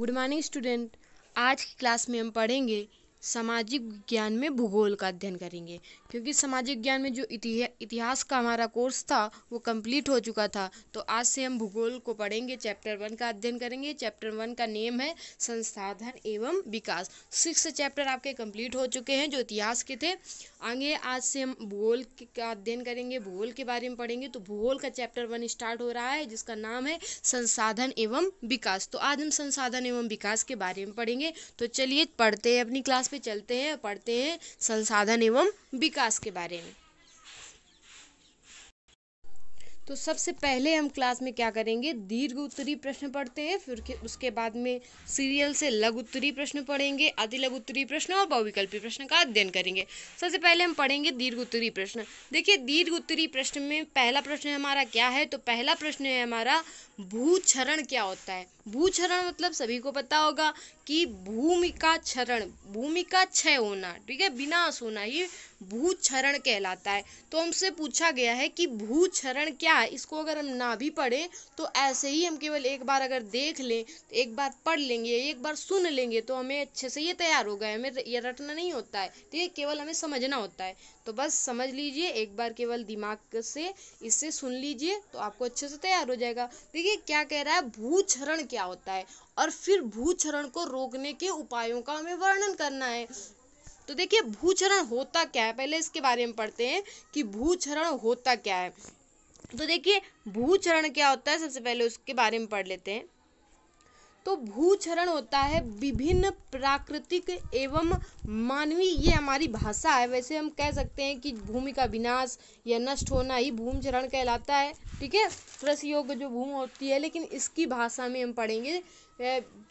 good morning student आज की class में हम पढ़ेंगे सामाजिक विज्ञान में भूगोल का अध्ययन करेंगे क्योंकि सामाजिक ज्ञान में जो इतिहास का हमारा कोर्स था वो कंप्लीट हो चुका था तो आज से हम भूगोल को पढ़ेंगे चैप्टर वन का अध्ययन करेंगे चैप्टर वन का नेम है संसाधन एवं विकास सिक्स चैप्टर आपके कंप्लीट हो चुके हैं जो इतिहास के थे आगे आज से हम भूगोल का अध्ययन करेंगे भूगोल के बारे में पढ़ेंगे तो भूगोल का चैप्टर वन स्टार्ट हो रहा है जिसका नाम है संसाधन एवं विकास तो आज हम संसाधन एवं विकास के बारे में पढ़ेंगे तो चलिए पढ़ते हैं अपनी क्लास पे चलते हैं पढ़ते हैं संसाधन एवं विकास के बारे में तो सबसे पहले हम क्लास में क्या करेंगे दीर्घ उत्तरी प्रश्न पढ़ते हैं फिर उसके बाद में सीरियल से लघु उत्तरी प्रश्न पढ़ेंगे अति लघु उत्तरी प्रश्न और बहुविकल्पी प्रश्न का अध्ययन करेंगे सबसे पहले हम पढ़ेंगे दीर्घ उत्तरी प्रश्न देखिए दीर्घ उत्तरी प्रश्न में पहला प्रश्न हमारा क्या है तो पहला प्रश्न है हमारा भूक्षरण क्या होता है भू क्षरण मतलब सभी को पता होगा कि भूमि का क्षरण भूमि का क्षय होना ठीक है विनाश होना ये भू क्षरण कहलाता है तो हमसे पूछा गया है कि भू क्षरण क्या है इसको अगर हम ना भी पढ़ें तो ऐसे ही हम केवल एक बार अगर देख लें तो एक बार पढ़ लेंगे एक बार सुन लेंगे तो हमें अच्छे से ये तैयार होगा हमें ये रटना नहीं होता है ठीक है केवल हमें समझना होता है तो बस समझ लीजिए एक बार केवल दिमाग से इससे सुन लीजिए तो आपको अच्छे से तैयार हो जाएगा देखिए क्या कह रहा है भूचरण क्या होता है और फिर भूचरण को रोकने के उपायों का हमें वर्णन करना है तो देखिए भूचरण होता क्या है पहले इसके बारे में पढ़ते हैं कि भूचरण होता क्या है तो देखिए भूचरण क्या होता है सबसे पहले उसके बारे में पढ़ लेते हैं तो भूचरण होता है विभिन्न प्राकृतिक एवं मानवीय ये हमारी भाषा है वैसे हम कह सकते हैं कि भूमि का विनाश या नष्ट होना ही भूमि चरण कहलाता है ठीक है कृषि योग्य जो भूमि होती है लेकिन इसकी भाषा में हम पढ़ेंगे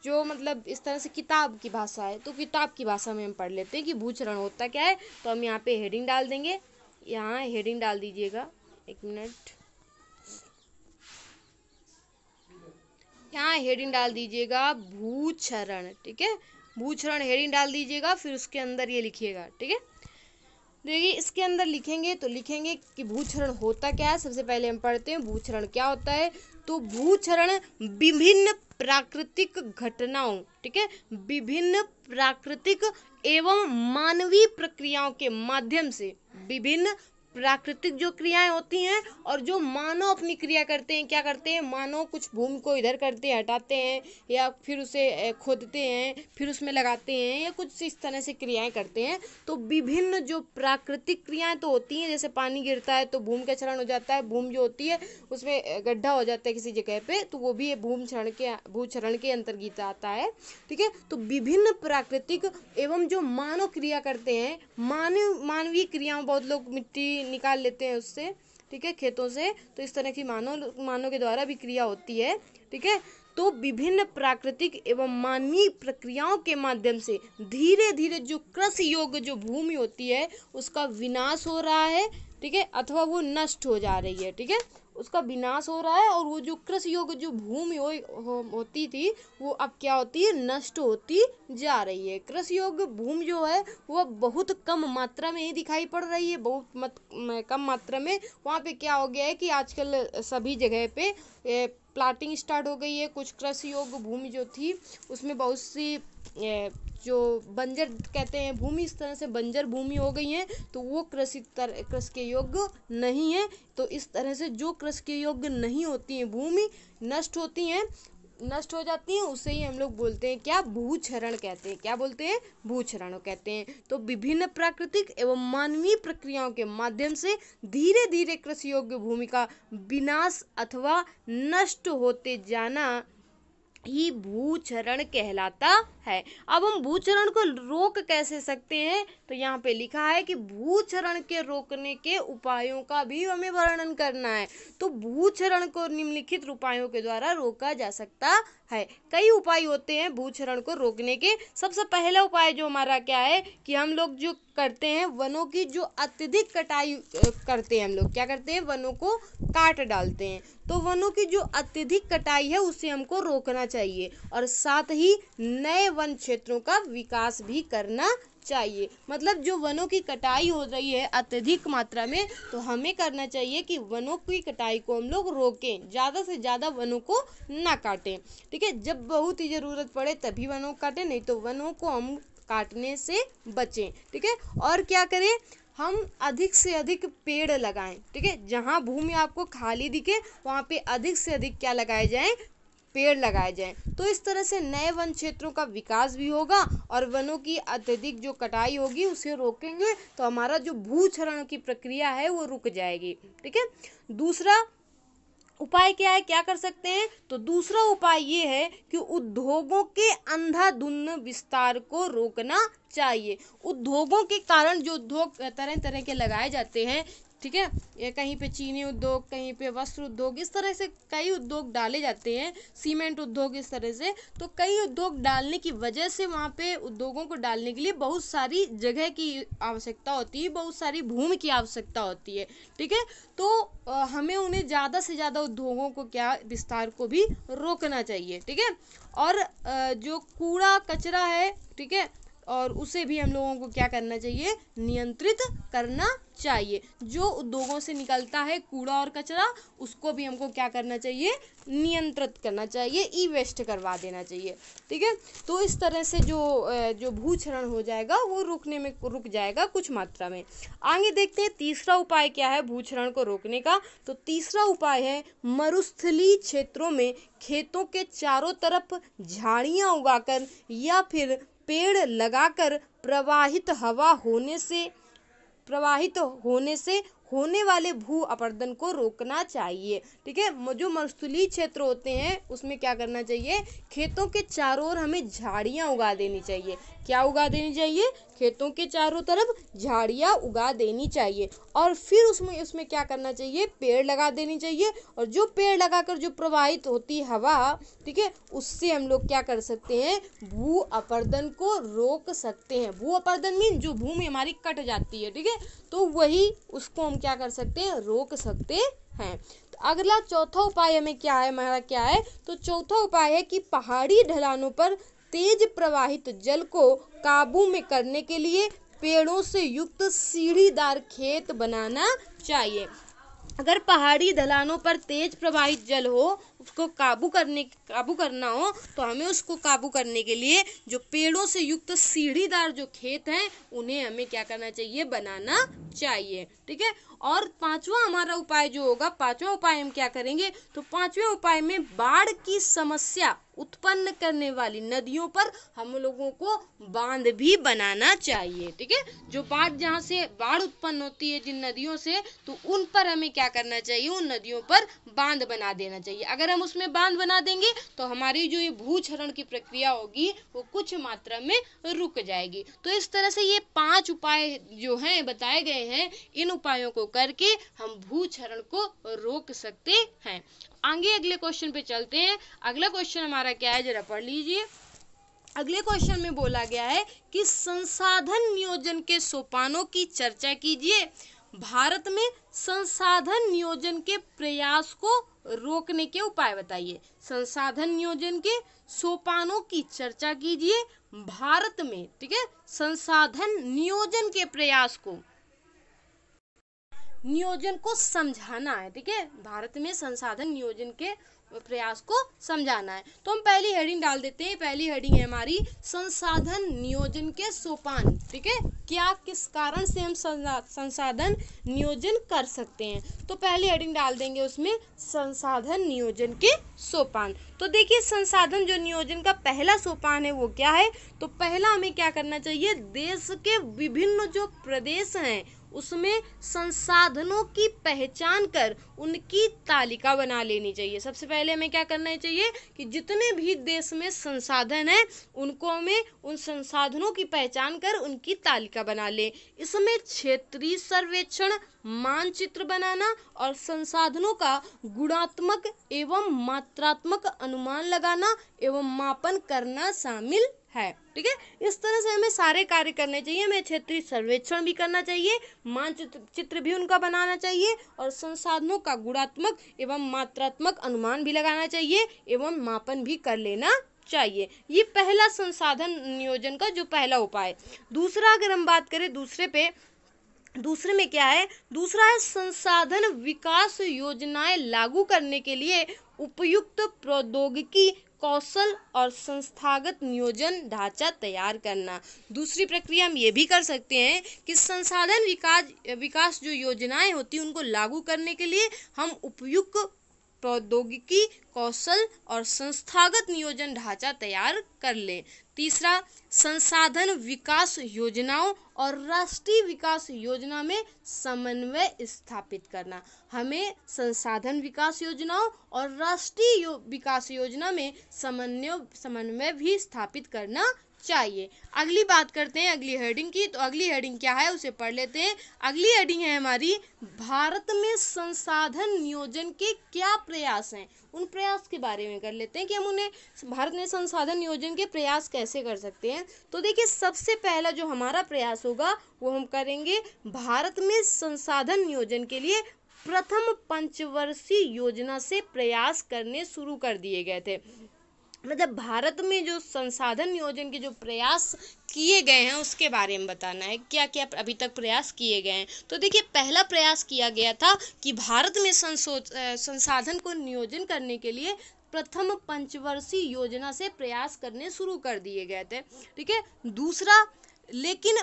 जो मतलब इस तरह से किताब की भाषा है तो किताब की भाषा में हम पढ़ लेते हैं कि भूचरण होता क्या है तो हम यहाँ पे हेडिंग डाल देंगे यहाँ हेडिंग डाल दीजिएगा एक मिनट यहाँ हेडिंग डाल दीजिएगा भूचरण ठीक है भूचरण हेडिंग डाल दीजिएगा फिर उसके अंदर ये लिखिएगा ठीक है देखिए इसके अंदर लिखेंगे तो लिखेंगे कि भूचरण होता क्या है सबसे पहले हम पढ़ते हैं भूचरण क्या होता है तो भूचरण विभिन्न प्राकृतिक घटनाओं ठीक है विभिन्न प्राकृतिक एवं मानवीय प्रक्रियाओं के माध्यम से विभिन्न प्राकृतिक जो क्रियाएं होती हैं और जो मानव अपनी क्रिया करते हैं क्या करते हैं मानव कुछ भूमि को इधर करते हैं हटाते हैं या फिर उसे खोदते हैं फिर उसमें लगाते हैं या कुछ इस तरह से क्रियाएं करते हैं तो विभिन्न जो प्राकृतिक क्रियाएं तो होती हैं जैसे पानी गिरता है तो भूमि का क्षरण हो जाता है भूमि जो होती है उसमें गड्ढा हो जाता है किसी जगह पर तो वो भी भूमि क्षरण के भूक्षरण के अंतर्गत आता है ठीक है तो विभिन्न प्राकृतिक एवं जो मानव क्रिया करते हैं मानव मानवीय क्रियाओं बहुत लोग मिट्टी भी निकाल लेते हैं उससे ठीक है खेतों से तो इस तरह की मानव मानव के द्वारा भी क्रिया होती है ठीक है तो विभिन्न प्राकृतिक एवं मानवीय प्रक्रियाओं के माध्यम से धीरे धीरे जो कृषि योग्य जो भूमि होती है उसका विनाश हो रहा है ठीक है अथवा वो नष्ट हो जा रही है ठीक है उसका विनाश हो रहा है और वो जो कृषि योग्य जो भूमि हो, हो, होती थी वो अब क्या होती है नष्ट होती जा रही है कृषि योग्य भूमि जो है वह बहुत कम मात्रा में ही दिखाई पड़ रही है बहुत मत, कम मात्रा में वहाँ पे क्या हो गया है कि आजकल सभी जगह पे ए, प्लाटिंग स्टार्ट हो गई है कुछ कृषि योग्य भूमि जो थी उसमें बहुत सी जो बंजर कहते हैं भूमि इस तरह से बंजर भूमि हो गई है तो वो कृषि कृषि के योग्य नहीं है तो इस तरह से जो कृषि के योग्य नहीं होती हैं भूमि नष्ट होती हैं नष्ट हो जाती हैं उसे ही हम लोग बोलते हैं क्या भूक्षरण कहते हैं क्या बोलते हैं भूक्षरण कहते हैं तो विभिन्न प्राकृतिक एवं मानवीय प्रक्रियाओं के माध्यम से धीरे धीरे कृषि योग्य भूमि का विनाश अथवा नष्ट होते जाना ही भूचरण कहलाता है अब हम भूचरण को रोक कैसे सकते हैं तो यहाँ पे लिखा है कि भूचरण के रोकने के उपायों का भी हमें वर्णन करना है तो भूचरण को निम्नलिखित उपायों के द्वारा रोका जा सकता है कई उपाय होते हैं भूक्षरण को रोकने के सबसे पहला उपाय जो हमारा क्या है कि हम लोग जो करते हैं वनों की जो अत्यधिक कटाई करते हैं हम लोग क्या करते हैं वनों को काट डालते हैं तो वनों की जो अत्यधिक कटाई है उसे हमको रोकना चाहिए और साथ ही नए वन क्षेत्रों का विकास भी करना चाहिए मतलब जो वनों की कटाई हो रही है अत्यधिक मात्रा में तो हमें करना चाहिए कि वनों की कटाई को हम लोग रोकें ज़्यादा से ज़्यादा वनों को ना काटें ठीक है जब बहुत ही ज़रूरत पड़े तभी वनों को काटें नहीं तो वनों को हम काटने से बचें ठीक है और क्या करें हम अधिक से अधिक पेड़ लगाएं ठीक है जहाँ भूमि आपको खाली दिखे वहाँ पे अधिक से अधिक क्या लगाए जाएं पेड़ लगाए जाएं तो इस तरह से नए वन क्षेत्रों का विकास भी होगा और वनों की अत्यधिक जो कटाई होगी उसे रोकेंगे तो हमारा जो भूक्षरण की प्रक्रिया है वो रुक जाएगी ठीक है दूसरा उपाय क्या है क्या कर सकते हैं तो दूसरा उपाय ये है कि उद्योगों के अंधाधुंध विस्तार को रोकना चाहिए उद्योगों के कारण जो उद्योग तरह तरह के लगाए जाते हैं ठीक है या कहीं पे चीनी उद्योग कहीं पे वस्त्र उद्योग इस तरह से कई उद्योग डाले जाते हैं सीमेंट उद्योग इस तरह से तो कई उद्योग डालने की वजह से वहाँ पे उद्योगों को डालने के लिए बहुत सारी जगह की आवश्यकता होती है बहुत सारी भूमि की आवश्यकता होती है ठीक है तो हमें उन्हें ज़्यादा से ज़्यादा उद्योगों को क्या विस्तार को भी रोकना चाहिए ठीक है और जो कूड़ा कचरा है ठीक है और उसे भी हम लोगों को क्या करना चाहिए नियंत्रित करना चाहिए जो उद्योगों से निकलता है कूड़ा और कचरा उसको भी हमको क्या करना चाहिए नियंत्रित करना चाहिए ई वेस्ट करवा देना चाहिए ठीक है तो इस तरह से जो जो भूक्षरण हो जाएगा वो रुकने में रुक जाएगा कुछ मात्रा में आगे देखते हैं तीसरा उपाय क्या है भूक्षरण को रोकने का तो तीसरा उपाय है मरुस्थली क्षेत्रों में खेतों के चारों तरफ झाड़ियाँ उगाकर या फिर पेड़ लगाकर प्रवाहित हवा होने से प्रवाहित होने से होने वाले भू अपर्दन को रोकना चाहिए ठीक है जो मरुस्थली क्षेत्र होते हैं उसमें क्या करना चाहिए खेतों के चारों ओर हमें झाड़ियाँ उगा देनी चाहिए क्या उगा देनी चाहिए खेतों के चारों तरफ झाड़ियाँ उगा देनी चाहिए और फिर उसमें उसमें क्या करना चाहिए पेड़ लगा देनी चाहिए और जो पेड़ लगाकर जो प्रवाहित होती हवा ठीक है उससे हम लोग क्या कर सकते हैं भू अपर्दन को रोक सकते हैं भू अपर्दन मीन जो भूमि हमारी कट जाती है ठीक है तो वही उसको हम क्या कर सकते हैं रोक सकते हैं तो अगला चौथा उपाय हमें क्या है हमारा क्या है तो चौथा उपाय है कि पहाड़ी ढलानों पर तेज प्रवाहित जल को काबू में करने के लिए पेड़ों से युक्त सीढ़ीदार खेत बनाना चाहिए अगर पहाड़ी ढलानों पर तेज प्रवाहित जल हो को काबू करने काबू करना हो तो हमें उसको काबू करने के लिए जो पेड़ों से युक्त सीढ़ीदार जो खेत हैं उन्हें हमें क्या करना चाहिए बनाना चाहिए ठीक है और पांचवा हमारा उपाय जो होगा पांचवा उपाय हम क्या करेंगे तो पांचवें उपाय में बाढ़ की समस्या उत्पन्न करने वाली नदियों पर हम लोगों को बांध भी बनाना चाहिए ठीक है जो बाढ़ जहाँ से बाढ़ उत्पन्न होती है जिन नदियों से तो उन पर हमें क्या करना चाहिए उन नदियों पर बांध बना देना चाहिए अगर हम हम उसमें बांध बना देंगे तो हमारी जो ये भूक्षरण की प्रक्रिया होगी वो कुछ मात्रा में रुक जाएगी तो इस तरह से ये पांच उपाय जो हैं बताए गए हैं इन उपायों को करके हम भूक्षरण को रोक सकते हैं आगे अगले क्वेश्चन पे चलते हैं अगला क्वेश्चन हमारा क्या है जरा पढ़ लीजिए अगले क्वेश्चन में बोला गया है कि संसाधन नियोजन के सोपानों की चर्चा कीजिए भारत में संसाधन नियोजन के प्रयास को रोकने के उपाय बताइए संसाधन नियोजन के सोपानों की चर्चा कीजिए भारत में ठीक है संसाधन नियोजन के प्रयास को नियोजन को समझाना है ठीक है भारत में संसाधन नियोजन के प्रयास को समझाना है तो हम पहली हेडिंग डाल देते हैं पहली हेडिंग है हमारी संसाधन नियोजन के सोपान ठीक है क्या किस कारण से हम संसाधन नियोजन कर सकते हैं तो पहली हेडिंग डाल देंगे उसमें संसाधन नियोजन के सोपान तो देखिए संसाधन जो नियोजन का पहला सोपान है वो क्या है तो पहला हमें क्या करना चाहिए देश के विभिन्न जो प्रदेश हैं उसमें संसाधनों की पहचान कर उनकी तालिका बना लेनी चाहिए सबसे पहले हमें क्या करना चाहिए कि जितने भी देश में संसाधन हैं उनको हमें उन संसाधनों की पहचान कर उनकी तालिका बना लें इसमें क्षेत्रीय सर्वेक्षण मानचित्र बनाना और संसाधनों का गुणात्मक एवं मात्रात्मक अनुमान लगाना एवं मापन करना शामिल है ठीक है इस तरह से हमें सारे कार्य करने चाहिए हमें क्षेत्रीय सर्वेक्षण भी करना चाहिए मानचित्र चित्र भी उनका बनाना चाहिए और संसाधनों का गुणात्मक एवं मात्रात्मक अनुमान भी लगाना चाहिए एवं मापन भी कर लेना चाहिए ये पहला संसाधन नियोजन का जो पहला उपाय दूसरा अगर हम बात करें दूसरे पे दूसरे में क्या है दूसरा है संसाधन विकास योजनाएं लागू करने के लिए उपयुक्त प्रौद्योगिकी कौशल और संस्थागत नियोजन ढांचा तैयार करना दूसरी प्रक्रिया हम ये भी कर सकते हैं कि संसाधन विकास विकास जो योजनाएं होती हैं उनको लागू करने के लिए हम उपयुक्त प्रौद्योगिकी कौशल और संस्थागत नियोजन ढांचा तैयार कर लें तीसरा संसाधन विकास योजनाओं और राष्ट्रीय विकास योजना में समन्वय स्थापित करना हमें संसाधन विकास योजनाओं और राष्ट्रीय विकास योजना में समन्वय समन्वय भी स्थापित करना चाहिए अगली बात करते हैं अगली हेडिंग की तो अगली हेडिंग क्या है उसे पढ़ लेते हैं अगली हेडिंग है हमारी भारत में संसाधन नियोजन के क्या प्रयास हैं उन प्रयास के बारे में कर लेते हैं कि हम उन्हें भारत में संसाधन नियोजन के प्रयास कैसे कर सकते हैं तो देखिए सबसे पहला जो हमारा प्रयास होगा वो हम करेंगे भारत में संसाधन नियोजन के लिए प्रथम पंचवर्षीय योजना से प्रयास करने शुरू कर दिए गए थे मतलब भारत में जो संसाधन नियोजन के जो प्रयास किए गए हैं उसके बारे में बताना है क्या क्या अभी तक प्रयास किए गए हैं तो देखिए पहला प्रयास किया गया था कि भारत में संसाधन को नियोजन करने के लिए प्रथम पंचवर्षीय योजना से प्रयास करने शुरू कर दिए गए थे ठीक है दूसरा लेकिन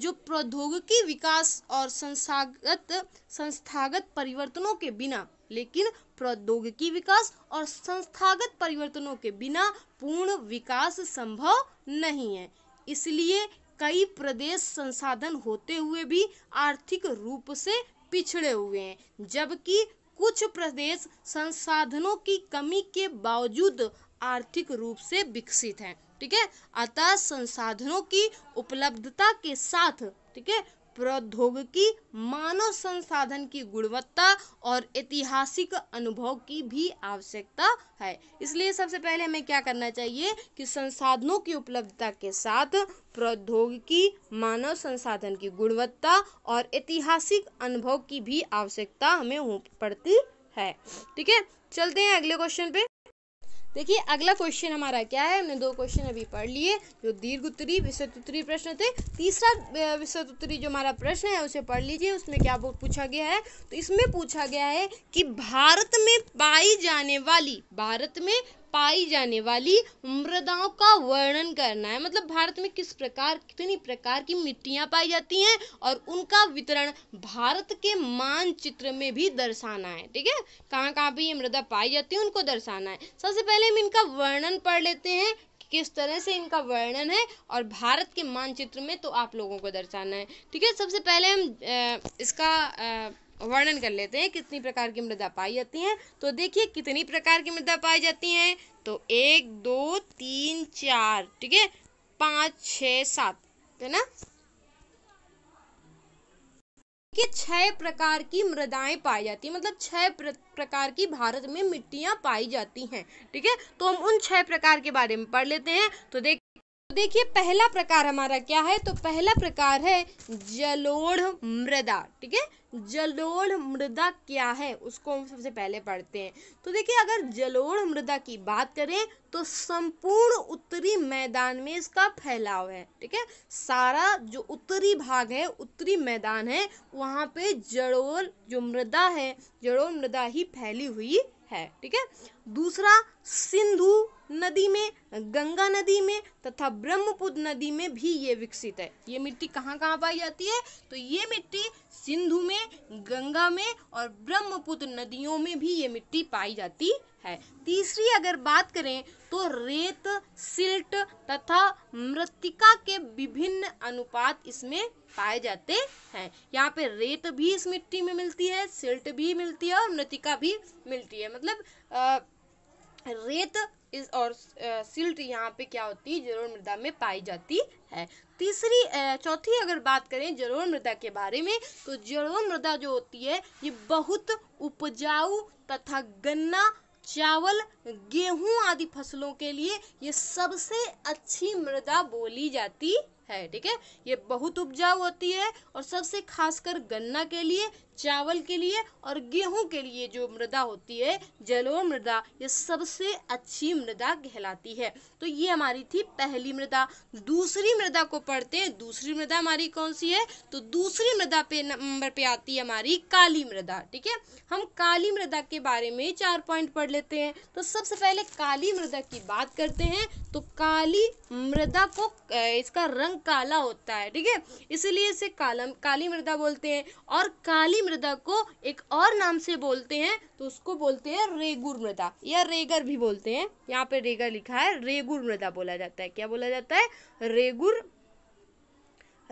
जो प्रौद्योगिकी विकास और संस्थागत संस्थागत परिवर्तनों के बिना लेकिन प्रौद्योगिकी विकास और संस्थागत परिवर्तनों के बिना पूर्ण विकास संभव नहीं है इसलिए कई प्रदेश संसाधन होते हुए भी आर्थिक रूप से पिछड़े हुए हैं जबकि कुछ प्रदेश संसाधनों की कमी के बावजूद आर्थिक रूप से विकसित हैं ठीक है अतः संसाधनों की उपलब्धता के साथ ठीक है प्रौद्योगिकी मानव संसाधन की गुणवत्ता और ऐतिहासिक अनुभव की भी आवश्यकता है इसलिए सबसे पहले हमें क्या करना चाहिए कि संसाधनों की उपलब्धता के साथ प्रौद्योगिकी मानव संसाधन की गुणवत्ता और ऐतिहासिक अनुभव की भी आवश्यकता हमें पड़ती है ठीक है चलते हैं अगले क्वेश्चन पे देखिए अगला क्वेश्चन हमारा क्या है हमने दो क्वेश्चन अभी पढ़ लिए जो दीर्घ उत्तरी विस्तृत उत्तरी प्रश्न थे तीसरा विस्तृत उत्तरी जो हमारा प्रश्न है उसे पढ़ लीजिए उसमें क्या पूछा गया है तो इसमें पूछा गया है कि भारत में पाई जाने वाली भारत में पाई जाने वाली मृदाओं का वर्णन करना है मतलब भारत में किस प्रकार कितनी प्रकार की मिट्टियाँ पाई जाती हैं और उनका वितरण भारत के मानचित्र में भी दर्शाना है ठीक है कहाँ कहाँ पर ये मृदा पाई जाती है उनको दर्शाना है सबसे पहले हम इनका वर्णन पढ़ लेते हैं किस तरह से इनका वर्णन है और भारत के मानचित्र में तो आप लोगों को दर्शाना है ठीक है सबसे पहले हम इसका वर्णन कर लेते हैं कितनी प्रकार की मृदा पाई जाती हैं तो देखिए कितनी प्रकार की मृदा पाई जाती हैं तो एक दो तीन चार ठीक है पाँच छ सात है ना कि छह प्रकार की मृदाएं पाई जाती है मतलब छह प्रकार की भारत में मिट्टियां पाई जाती हैं ठीक है तो हम उन छह प्रकार के बारे में पढ़ लेते हैं तो देख देखिए पहला प्रकार हमारा क्या है तो पहला प्रकार है जलोढ़ मृदा ठीक है जलोढ़ मृदा क्या है उसको हम सबसे पहले पढ़ते हैं तो देखिए अगर जलोढ़ मृदा की बात करें तो संपूर्ण उत्तरी मैदान में इसका फैलाव है ठीक है सारा जो उत्तरी भाग है उत्तरी मैदान है वहाँ पे जलोढ़ जो मृदा है जलोढ़ मृदा ही फैली हुई है ठीक है दूसरा सिंधु नदी में गंगा नदी में तथा ब्रह्मपुत्र नदी में भी ये विकसित है ये मिट्टी कहाँ कहाँ पाई जाती है तो ये मिट्टी सिंधु में गंगा में और ब्रह्मपुत्र नदियों में भी ये मिट्टी पाई जाती है तीसरी अगर बात करें तो रेत सिल्ट तथा मृतिका के विभिन्न अनुपात इसमें पाए जाते हैं यहाँ पे रेत भी इस मिट्टी में मिलती है सिल्ट भी मिलती है और मृतिका भी मिलती है मतलब आ, रेत इस और सिल्ट यहाँ पे क्या होती है जरूर मृदा में पाई जाती है तीसरी चौथी अगर बात करें जरूर मृदा के बारे में तो जरूर मृदा जो होती है ये बहुत उपजाऊ तथा गन्ना चावल गेहूं आदि फसलों के लिए ये सबसे अच्छी मृदा बोली जाती है ठीक है ये बहुत उपजाऊ होती है और सबसे खासकर गन्ना के लिए चावल के लिए और गेहूं के लिए जो मृदा होती है जलो मृदा ये सबसे अच्छी मृदा कहलाती है तो ये हमारी थी पहली मृदा दूसरी मृदा को पढ़ते हैं दूसरी मृदा हमारी कौन सी है तो दूसरी मृदा पे नंबर पे आती है हमारी काली मृदा ठीक है हम काली मृदा के बारे में चार पॉइंट पढ़ लेते हैं तो सबसे पहले काली मृदा की बात करते हैं तो काली मृदा को इसका रंग काला होता है ठीक है इसलिए इसे काला काली मृदा बोलते हैं और काली मृदा को एक और नाम से बोलते हैं तो उसको बोलते हैं रेगुर मृदा या रेगर भी बोलते हैं यहाँ पे रेगर लिखा है रेगुर मृदा बोला जाता है क्या बोला जाता है रेगुर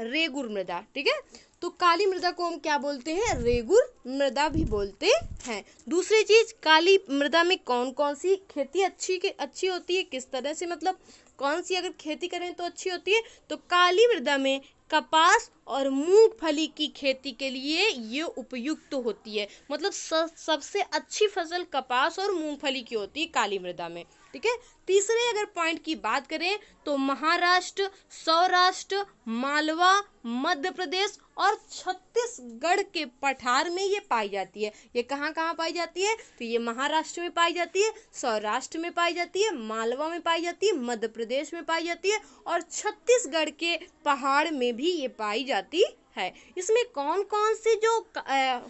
रेगुर मृदा ठीक है तो काली मृदा को हम क्या बोलते हैं रेगुर मृदा भी बोलते हैं दूसरी चीज काली मृदा में कौन कौन सी खेती अच्छी के अच्छी होती है किस तरह से मतलब कौन सी अगर खेती करें तो अच्छी होती है तो काली मृदा में कपास और मूंगफली की खेती के लिए ये उपयुक्त होती है मतलब सबसे अच्छी फसल कपास और मूंगफली की होती है काली मृदा में ठीक है तीसरे अगर पॉइंट की बात करें तो महाराष्ट्र सौराष्ट्र मालवा मध्य प्रदेश और छत्तीसगढ़ के पठार में ये पाई जाती है ये कहाँ कहाँ पाई जाती है तो ये महाराष्ट्र में पाई जाती है सौराष्ट्र में पाई जाती है मालवा में पाई जाती है मध्य प्रदेश में पाई जाती है और छत्तीसगढ़ के पहाड़ में भी ये पाई जाती है इसमें कौन कौन से जो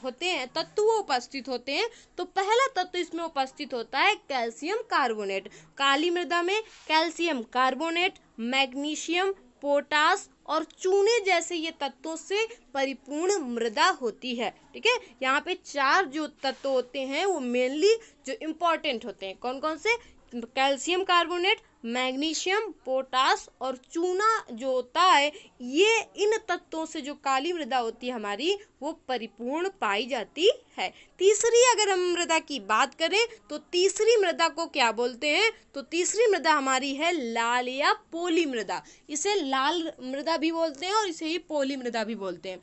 होते हैं तत्व उपस्थित होते हैं तो पहला तत्व इसमें उपस्थित होता है कैल्शियम कार्बोनेट काली मृदा में कैल्शियम कार्बोनेट मैग्नीशियम पोटास और चूने जैसे ये तत्वों से परिपूर्ण मृदा होती है ठीक है यहाँ पे चार जो तत्व होते हैं वो मेनली जो इम्पोर्टेंट होते हैं कौन कौन से कैल्शियम कार्बोनेट मैग्नीशियम पोटास और चूना जो होता है ये इन तत्वों से जो काली मृदा होती है हमारी वो परिपूर्ण पाई जाती है तीसरी अगर हम मृदा की बात करें तो तीसरी मृदा को क्या बोलते हैं तो तीसरी मृदा हमारी है लाल या पोली मृदा इसे लाल मृदा भी बोलते हैं और इसे ही पोली मृदा भी बोलते हैं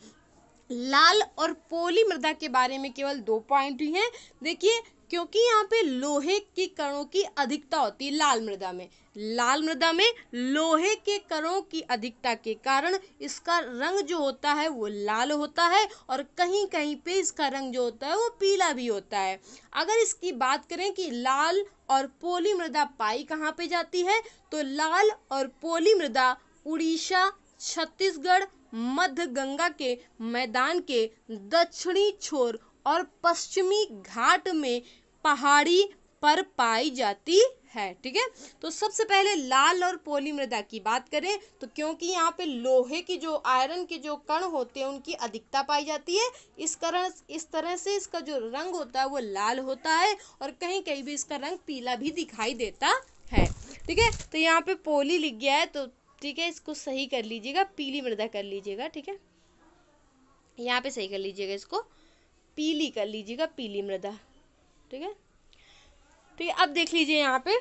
लाल और पोली मृदा के बारे में केवल दो पॉइंट ही हैं देखिए क्योंकि यहाँ पे लोहे के कणों की अधिकता होती है लाल मृदा में लाल मृदा में लोहे के कणों की अधिकता के कारण इसका रंग जो होता है वो लाल होता है और कहीं कहीं पे इसका रंग जो होता है वो पीला भी होता है अगर इसकी बात करें कि लाल और पोली मृदा पाई कहाँ पे जाती है तो लाल और पोली मृदा उड़ीसा छत्तीसगढ़ मध्य गंगा के मैदान के दक्षिणी छोर और पश्चिमी घाट में पहाड़ी पर पाई जाती है ठीक है तो सबसे पहले लाल और पोली मृदा की बात करें तो क्योंकि यहाँ पे लोहे की जो आयरन के जो कण होते हैं उनकी अधिकता पाई जाती है इस कारण इस तरह से इसका जो रंग होता है वो लाल होता है और कहीं कहीं भी इसका रंग पीला भी दिखाई देता है ठीक है तो यहाँ पे पोली लिख गया है तो ठीक है इसको सही कर लीजिएगा पीली मृदा कर लीजिएगा ठीक है यहाँ पे सही कर लीजिएगा इसको पीली कर लीजिएगा पीली मृदा ठीक है तो ये अब देख लीजिए यहाँ पे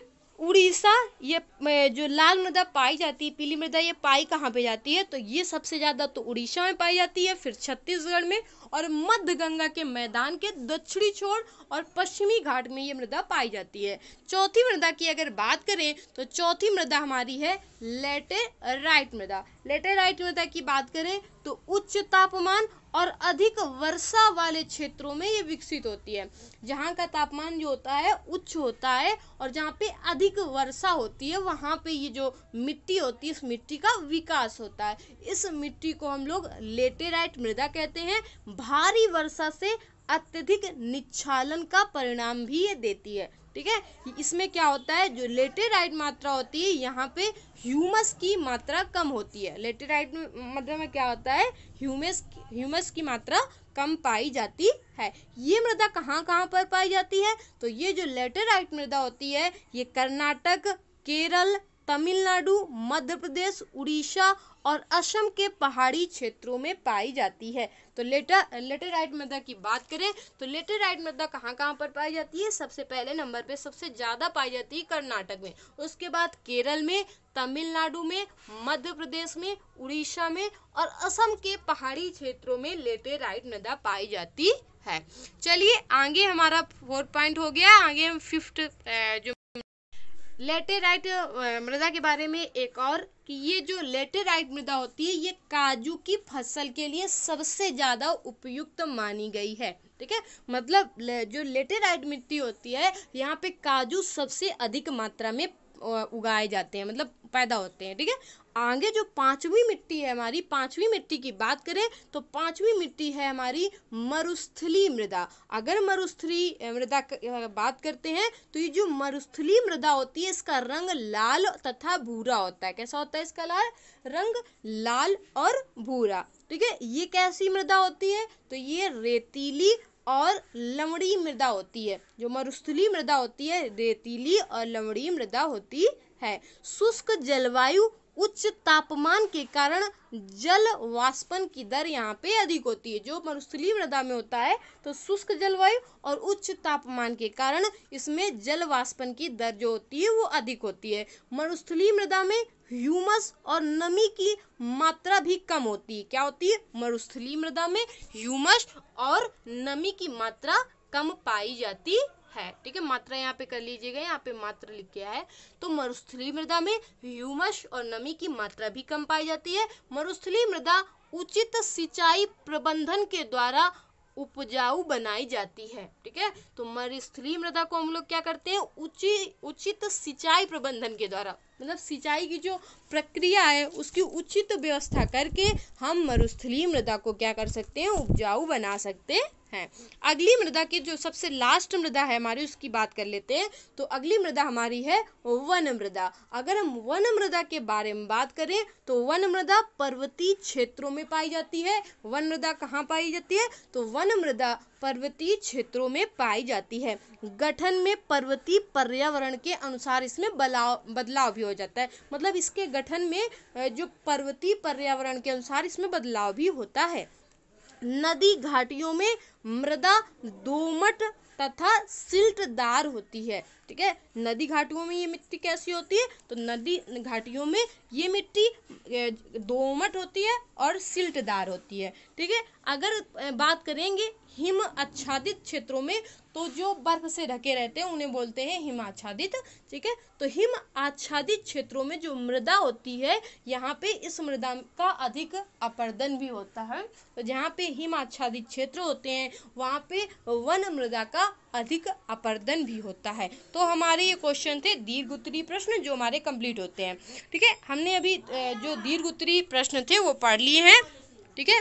उड़ीसा ये जो लाल मृदा पाई जाती है पीली मृदा ये पाई कहाँ पे जाती है तो ये सबसे ज़्यादा तो उड़ीसा में पाई जाती है फिर छत्तीसगढ़ में और मध्य गंगा के मैदान के दक्षिणी छोर और पश्चिमी घाट में ये मृदा पाई जाती है चौथी मृदा की अगर बात करें तो चौथी मृदा हमारी है लेटे राइट मृदा लेटे राइट मृदा की बात करें तो उच्च तापमान और अधिक वर्षा वाले क्षेत्रों में ये विकसित होती है जहाँ का तापमान जो होता है उच्च होता है और जहाँ पे अधिक वर्षा होती है वहाँ पे ये जो मिट्टी होती है इस मिट्टी का विकास होता है इस मिट्टी को हम लोग लेटेराइट मृदा कहते हैं भारी वर्षा से अत्यधिक निच्छालन का परिणाम भी ये देती है ठीक है इसमें क्या होता है जो लेटेराइड मात्रा होती है यहाँ पे ह्यूमस की मात्रा कम होती है लेटेराइड मात्रा में क्या होता है ह्यूमस ह्यूमस की मात्रा कम पाई जाती है ये मृदा कहाँ कहाँ पर पाई जाती है तो ये जो लेटेराइट मृदा होती है ये कर्नाटक केरल तमिलनाडु मध्य प्रदेश उड़ीसा और असम के पहाड़ी क्षेत्रों में पाई जाती है तो लेटर लेटेराइट मृदा की बात करें तो लेटेराइट मृदा कहाँ कहाँ पर पाई जाती है सबसे पहले नंबर पे सबसे ज़्यादा पाई जाती है कर्नाटक में उसके बाद केरल में तमिलनाडु में मध्य प्रदेश में उड़ीसा में और असम के पहाड़ी क्षेत्रों में लेटेराइट मृदा पाई जाती है चलिए आगे हमारा फोर्थ पॉइंट हो गया आगे हम फिफ्थ जो लेटेराइट मृदा के बारे में एक और कि ये जो लेटेराइट मृदा होती है ये काजू की फसल के लिए सबसे ज़्यादा उपयुक्त मानी गई है ठीक है मतलब जो लेटेराइट मिट्टी होती है यहाँ पे काजू सबसे अधिक मात्रा में उगाए जाते हैं मतलब पैदा होते हैं ठीक है आगे जो पांचवी मिट्टी है हमारी पांचवी मिट्टी की बात करें तो पांचवी मिट्टी है हमारी मरुस्थली मृदा अगर मरुस्थली मृदा बात करते हैं तो ये जो मरुस्थली मृदा होती है इसका रंग लाल तथा भूरा होता है कैसा होता है इसका लाल रंग लाल और भूरा ठीक है ये कैसी मृदा होती है तो ये रेतीली और लमड़ी मृदा होती है जो मरुस्थली मृदा होती है रेतीली और लमड़ी मृदा होती है शुष्क जलवायु उच्च तापमान के कारण जल वाष्पन की दर यहाँ पे अधिक होती है जो मरुस्थली मृदा में होता है तो शुष्क जलवायु और उच्च तापमान के कारण इसमें जल वाष्पन की दर जो होती है वो अधिक होती है मरुस्थली मृदा में ह्यूमस और नमी की मात्रा भी कम होती है क्या होती है मरुस्थली मृदा में ह्यूमस और नमी की मात्रा कम पाई जाती है ठीक है मात्रा यहाँ पे कर लीजिएगा यहाँ पे मात्रा लिख गया है तो मरुस्थली मृदा में ह्यूमस और नमी की मात्रा भी कम पाई जाती है मरुस्थली मृदा उचित सिंचाई प्रबंधन के द्वारा उपजाऊ बनाई जाती है ठीक है तो मरुस्थली मृदा को हम लोग क्या करते हैं उचित उचित सिंचाई प्रबंधन के द्वारा मतलब सिंचाई की जो प्रक्रिया है उसकी उचित व्यवस्था करके हम मरुस्थलीय मृदा को क्या कर सकते हैं उपजाऊ बना सकते हैं अगली मृदा की जो सबसे लास्ट मृदा है हमारी उसकी बात कर लेते हैं तो अगली मृदा हमारी है वन मृदा अगर हम वन मृदा के बारे में बात करें तो वन मृदा पर्वतीय क्षेत्रों में पाई जाती है वन मृदा कहाँ पाई जाती है तो वन मृदा पर्वतीय क्षेत्रों में पाई जाती है गठन में पर्वतीय पर्यावरण के अनुसार इसमें बलाव बदलाव भी हो जाता है मतलब इसके गठन में जो पर्वतीय पर्यावरण के अनुसार इसमें बदलाव भी होता है नदी घाटियों में मृदा दोमट तथा सिल्टदार होती है ठीक है नदी घाटियों में ये मिट्टी कैसी होती है तो नदी घाटियों में ये मिट्टी दोमट होती है और सिल्टदार होती है ठीक है अगर बात करेंगे हिम आच्छादित क्षेत्रों में तो जो बर्फ से ढके रहते हैं उन्हें बोलते हैं हिम आच्छादित ठीक है तो हिम आच्छादित क्षेत्रों में जो मृदा होती है यहाँ पे इस मृदा का अधिक अपर्दन भी होता है तो जहाँ पे हिम आच्छादित क्षेत्र होते हैं वहाँ पे वन मृदा का अधिक अपर्दन भी होता है तो हमारे ये क्वेश्चन थे दीर्घ उत्तरी प्रश्न जो हमारे कंप्लीट होते हैं ठीक है हमने अभी जो दीर्घ उत्तरी प्रश्न थे वो पढ़ लिए हैं ठीक है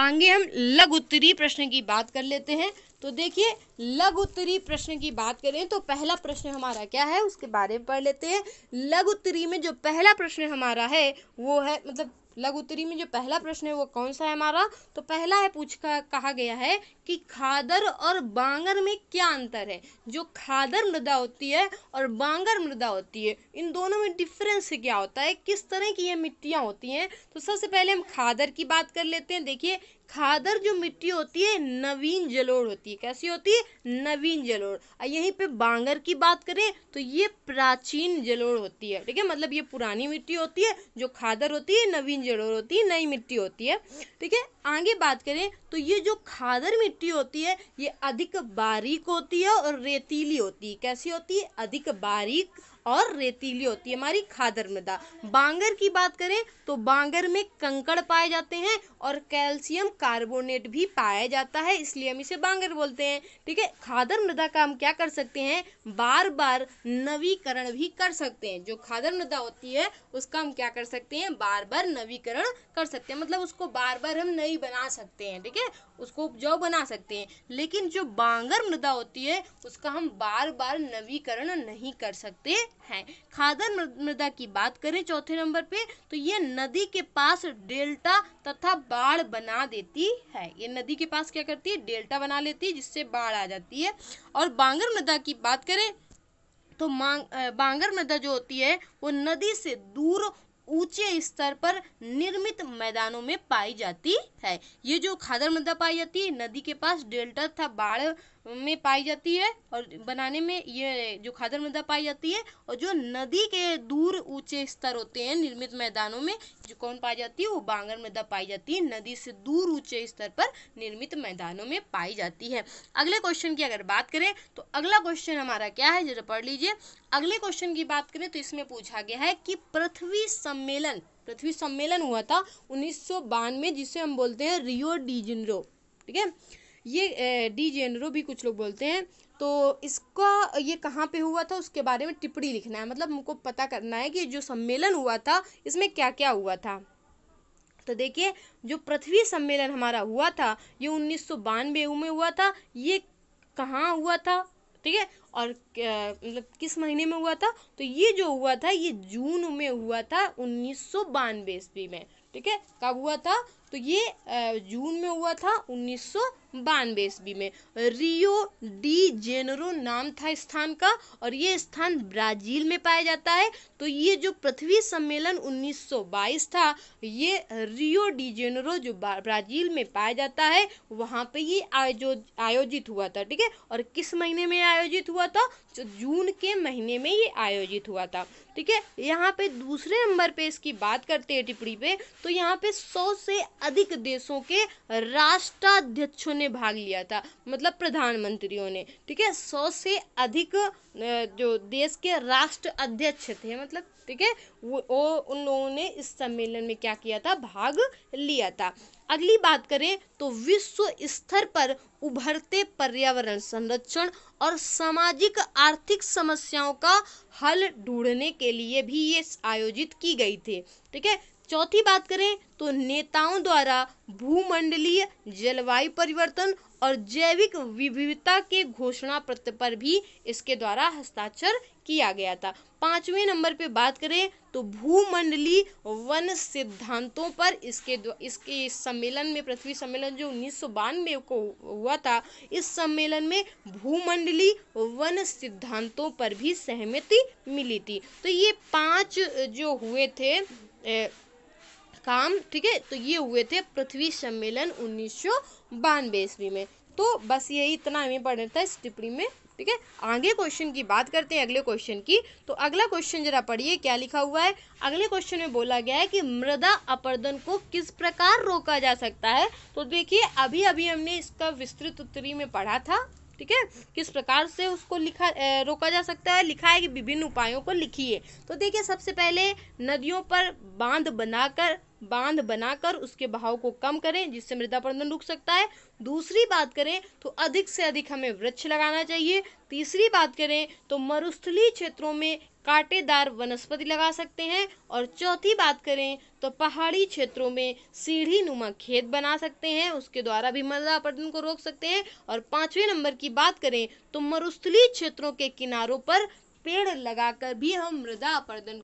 आगे हम लघु उत्तरी प्रश्न की बात कर लेते हैं तो देखिए लघु उत्तरी प्रश्न की बात करें तो पहला प्रश्न हमारा क्या है उसके बारे में पढ़ लेते हैं लघु उत्तरी में जो पहला प्रश्न हमारा है वो है मतलब लघु उत्तरी में जो पहला प्रश्न है वो कौन सा है हमारा तो पहला है पूछ कहा गया है कि खादर और बांगर में क्या अंतर है जो खादर मृदा होती है और बांगर मृदा होती है इन दोनों में डिफरेंस क्या होता है किस तरह की ये मिट्टियाँ होती हैं तो सबसे पहले हम खादर की बात कर लेते हैं देखिए खादर जो मिट्टी होती है नवीन जलोड़ होती है कैसी होती है नवीन जलोड़ और यहीं पे बांगर की बात करें तो ये प्राचीन जलोड़ होती है ठीक है मतलब ये पुरानी मिट्टी होती है जो खादर होती है नवीन जलोड़ होती है नई मिट्टी होती है ठीक है आगे बात करें तो ये जो खादर मिट्टी होती है ये अधिक बारीक होती है और रेतीली होती है कैसी होती है अधिक बारीक और रेतीली होती है हमारी खादर मृदा बांगर की बात करें तो बांगर में कंकड़ पाए जाते हैं और कैल्शियम कार्बोनेट भी पाया जाता है इसलिए हम इसे बांगर बोलते हैं ठीक है खादर मृदा का हम क्या कर सकते हैं बार बार नवीकरण भी कर सकते हैं जो खादर मृदा होती है उसका हम क्या कर सकते हैं बार बार नवीकरण कर सकते हैं मतलब उसको बार बार हम नई नहीं बना सकते हैं ठीक है उसको उपजाऊ बना सकते हैं लेकिन जो बांगर मृदा होती है उसका हम बार बार नवीकरण नहीं कर सकते हैं खादर मृदा की बात करें चौथे नंबर पे तो ये नदी के पास डेल्टा तथा बाढ़ बना देती है ये नदी के पास क्या करती है डेल्टा बना लेती है जिससे बाढ़ आ जाती है और बांगर मृदा की बात करें तो मांग बांगर मृदा जो होती है वो नदी से दूर ऊंचे स्तर पर निर्मित मैदानों में पाई जाती है ये जो खादर मृदा पाई जाती है नदी के पास डेल्टा तथा बाढ़ में पाई जाती है और बनाने में ये जो खादर मृदा पाई जाती है और जो नदी के दूर ऊंचे स्तर होते हैं निर्मित मैदानों में जो कौन पाई जाती है वो बांगर मृदा पाई जाती है नदी से दूर ऊंचे स्तर पर निर्मित मैदानों में पाई जाती है अगले क्वेश्चन की अगर बात करें तो अगला क्वेश्चन हमारा क्या है जरा पढ़ लीजिए अगले क्वेश्चन की बात करें तो इसमें पूछा गया है कि पृथ्वी सम्मेलन पृथ्वी सम्मेलन हुआ था उन्नीस जिसे हम बोलते हैं रियो डिजिनरो ठीक है ये डी जेनरो भी कुछ लोग बोलते हैं तो इसका ये कहाँ पे हुआ था उसके बारे में टिप्पणी लिखना है मतलब हमको पता करना है कि जो सम्मेलन हुआ था इसमें क्या क्या हुआ था तो देखिए जो पृथ्वी सम्मेलन हमारा हुआ था ये उन्नीस सौ बानवे में हुआ था ये कहाँ हुआ था ठीक है और मतलब किस महीने में हुआ था तो ये जो हुआ था ये जून में हुआ था उन्नीस सौ ईस्वी में ठीक है कब हुआ था तो ये जून में हुआ था उन्नीस सौ बानवे ईस्वी में रियो डी जेनरो नाम था स्थान का और ये स्थान ब्राजील में पाया जाता है तो ये जो पृथ्वी सम्मेलन 1922 था ये रियो डी जेनरो जो ब्राजील में पाया जाता है वहाँ पे ये आयोजो आयोजित हुआ था ठीक है और किस महीने में आयोजित हुआ था तो जून के महीने में ये आयोजित हुआ था ठीक है यहाँ पे दूसरे नंबर पे इसकी बात करते हैं टिप्पणी पे तो यहाँ पे सौ से अधिक देशों के राष्ट्राध्यक्षों ने भाग लिया था मतलब प्रधानमंत्रियों ने ठीक है सौ से अधिक जो देश के राष्ट्र अध्यक्ष थे मतलब ठीक है वो उन लोगों ने इस सम्मेलन में क्या किया था भाग लिया था अगली बात करें तो विश्व स्तर पर उभरते पर्यावरण संरक्षण और सामाजिक आर्थिक समस्याओं का हल ढूंढने के लिए भी ये आयोजित की गई थी ठीक है चौथी बात करें तो नेताओं द्वारा भूमंडलीय जलवायु परिवर्तन और जैविक विविधता के घोषणा पत्र पर भी इसके द्वारा हस्ताक्षर किया गया था पांचवें नंबर पे बात करें तो भूमंडली वन सिद्धांतों पर इसके इसके इस सम्मेलन में पृथ्वी सम्मेलन जो उन्नीस को हुआ था इस सम्मेलन में भूमंडली वन सिद्धांतों पर भी सहमति मिली थी तो ये पांच जो हुए थे ए, काम ठीक है तो ये हुए थे पृथ्वी सम्मेलन उन्नीस सौ ईस्वी में तो बस यही इतना हमें पढ़ रहा था इस टिप्पणी में ठीक है आगे क्वेश्चन की बात करते हैं अगले क्वेश्चन की तो अगला क्वेश्चन जरा पढ़िए क्या लिखा हुआ है अगले क्वेश्चन में बोला गया है कि मृदा अपर्दन को किस प्रकार रोका जा सकता है तो देखिए अभी अभी हमने इसका विस्तृत उत्तरी में पढ़ा था ठीक है किस प्रकार से उसको लिखा ए, रोका जा सकता है लिखा है कि विभिन्न उपायों को लिखिए तो देखिए सबसे पहले नदियों पर बांध बनाकर बांध बनाकर उसके बहाव को कम करें जिससे मृदा प्रबंधन रुक सकता है दूसरी बात करें तो अधिक से अधिक हमें वृक्ष लगाना चाहिए तीसरी बात करें तो मरुस्थली क्षेत्रों में कांटेदार वनस्पति लगा सकते हैं और चौथी बात करें तो पहाड़ी क्षेत्रों में सीढ़ी नुमा खेत बना सकते हैं उसके द्वारा भी मृदा अपरदन को रोक सकते हैं और पांचवें नंबर की बात करें तो मरुस्थली क्षेत्रों के किनारों पर पेड़ लगाकर भी हम मृदा अपरदन